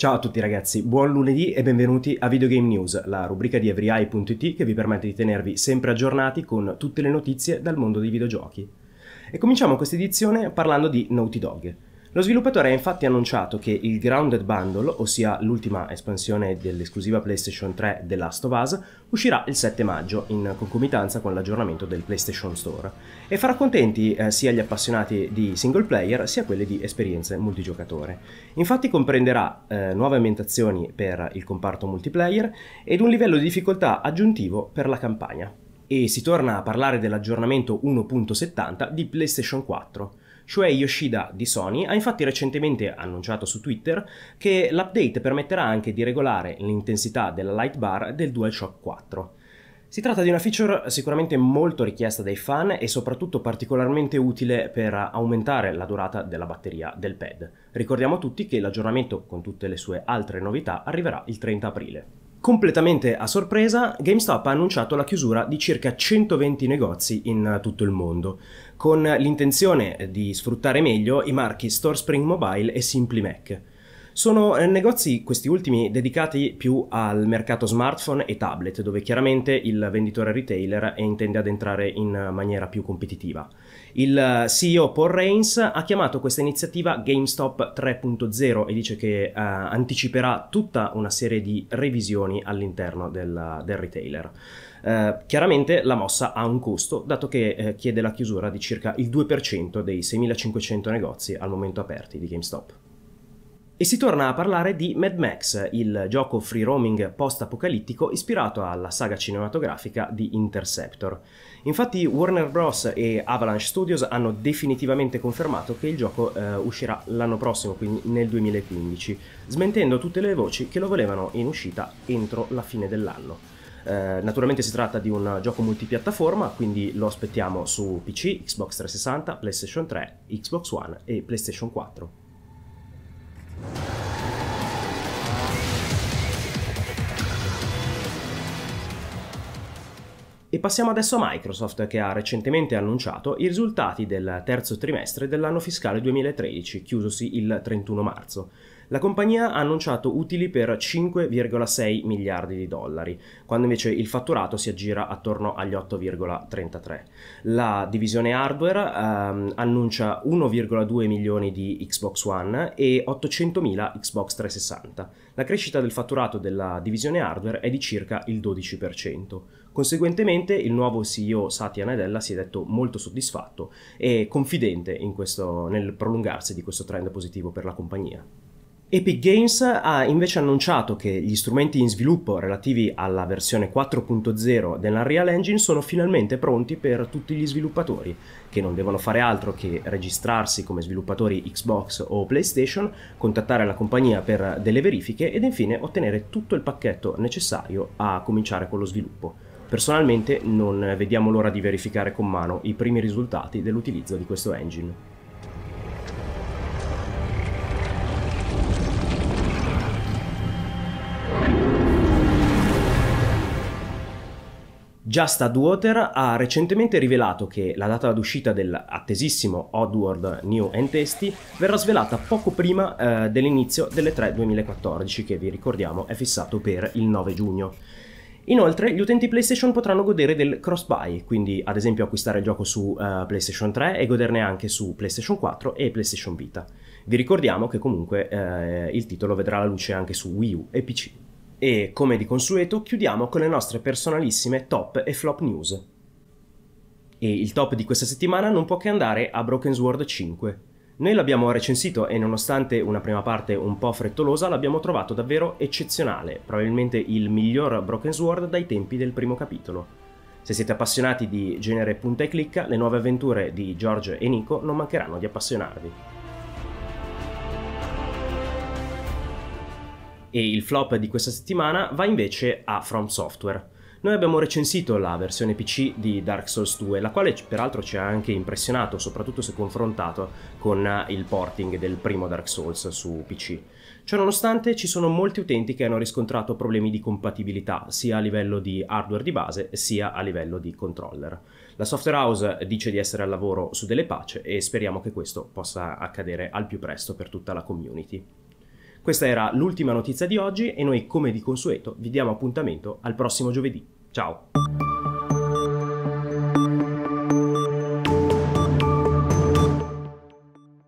Ciao a tutti ragazzi, buon lunedì e benvenuti a Videogame News, la rubrica di everyeye.it che vi permette di tenervi sempre aggiornati con tutte le notizie dal mondo dei videogiochi. E cominciamo questa edizione parlando di Naughty Dog. Lo sviluppatore ha infatti annunciato che il Grounded Bundle, ossia l'ultima espansione dell'esclusiva PlayStation 3 The Last of Us, uscirà il 7 maggio in concomitanza con l'aggiornamento del PlayStation Store e farà contenti eh, sia gli appassionati di single player sia quelli di esperienze multigiocatore. Infatti comprenderà eh, nuove ambientazioni per il comparto multiplayer ed un livello di difficoltà aggiuntivo per la campagna. E si torna a parlare dell'aggiornamento 1.70 di PlayStation 4 cioè Yoshida di Sony ha infatti recentemente annunciato su Twitter che l'update permetterà anche di regolare l'intensità della light bar del DualShock 4. Si tratta di una feature sicuramente molto richiesta dai fan e soprattutto particolarmente utile per aumentare la durata della batteria del pad. Ricordiamo tutti che l'aggiornamento con tutte le sue altre novità arriverà il 30 aprile. Completamente a sorpresa, GameStop ha annunciato la chiusura di circa 120 negozi in tutto il mondo, con l'intenzione di sfruttare meglio i marchi Store Spring Mobile e Simply Mac. Sono eh, negozi, questi ultimi, dedicati più al mercato smartphone e tablet, dove chiaramente il venditore retailer intende ad entrare in maniera più competitiva. Il eh, CEO Paul Reigns ha chiamato questa iniziativa GameStop 3.0 e dice che eh, anticiperà tutta una serie di revisioni all'interno del, del retailer. Eh, chiaramente la mossa ha un costo, dato che eh, chiede la chiusura di circa il 2% dei 6.500 negozi al momento aperti di GameStop. E si torna a parlare di Mad Max, il gioco free roaming post-apocalittico ispirato alla saga cinematografica di Interceptor. Infatti Warner Bros. e Avalanche Studios hanno definitivamente confermato che il gioco eh, uscirà l'anno prossimo, quindi nel 2015, smentendo tutte le voci che lo volevano in uscita entro la fine dell'anno. Eh, naturalmente si tratta di un gioco multipiattaforma, quindi lo aspettiamo su PC, Xbox 360, PlayStation 3, Xbox One e PlayStation 4. passiamo adesso a Microsoft che ha recentemente annunciato i risultati del terzo trimestre dell'anno fiscale 2013, chiusosi il 31 marzo. La compagnia ha annunciato utili per 5,6 miliardi di dollari, quando invece il fatturato si aggira attorno agli 8,33. La divisione hardware ehm, annuncia 1,2 milioni di Xbox One e 800.000 Xbox 360. La crescita del fatturato della divisione hardware è di circa il 12%. Conseguentemente il nuovo CEO Satya Nadella si è detto molto soddisfatto e confidente questo, nel prolungarsi di questo trend positivo per la compagnia. Epic Games ha invece annunciato che gli strumenti in sviluppo relativi alla versione 4.0 dell'Unreal Engine sono finalmente pronti per tutti gli sviluppatori, che non devono fare altro che registrarsi come sviluppatori Xbox o PlayStation, contattare la compagnia per delle verifiche ed infine ottenere tutto il pacchetto necessario a cominciare con lo sviluppo. Personalmente non vediamo l'ora di verificare con mano i primi risultati dell'utilizzo di questo engine. Just Adwater ha recentemente rivelato che la data d'uscita dell'attesissimo Oddworld New and Tasty verrà svelata poco prima eh, dell'inizio delle 3 2014 che vi ricordiamo è fissato per il 9 giugno. Inoltre gli utenti PlayStation potranno godere del cross-buy, quindi ad esempio acquistare il gioco su uh, PlayStation 3 e goderne anche su PlayStation 4 e PlayStation Vita. Vi ricordiamo che comunque eh, il titolo vedrà la luce anche su Wii U e PC. E, come di consueto, chiudiamo con le nostre personalissime top e flop news. E il top di questa settimana non può che andare a Broken Sword 5. Noi l'abbiamo recensito e nonostante una prima parte un po' frettolosa l'abbiamo trovato davvero eccezionale, probabilmente il miglior Broken Sword dai tempi del primo capitolo. Se siete appassionati di genere punta e clicca, le nuove avventure di George e Nico non mancheranno di appassionarvi. E il flop di questa settimana va invece a From Software. Noi abbiamo recensito la versione PC di Dark Souls 2, la quale peraltro ci ha anche impressionato, soprattutto se confrontato con eh, il porting del primo Dark Souls su PC. Ciononostante ci sono molti utenti che hanno riscontrato problemi di compatibilità sia a livello di hardware di base sia a livello di controller. La software house dice di essere al lavoro su delle pace e speriamo che questo possa accadere al più presto per tutta la community. Questa era l'ultima notizia di oggi e noi come di consueto vi diamo appuntamento al prossimo giovedì. Ciao!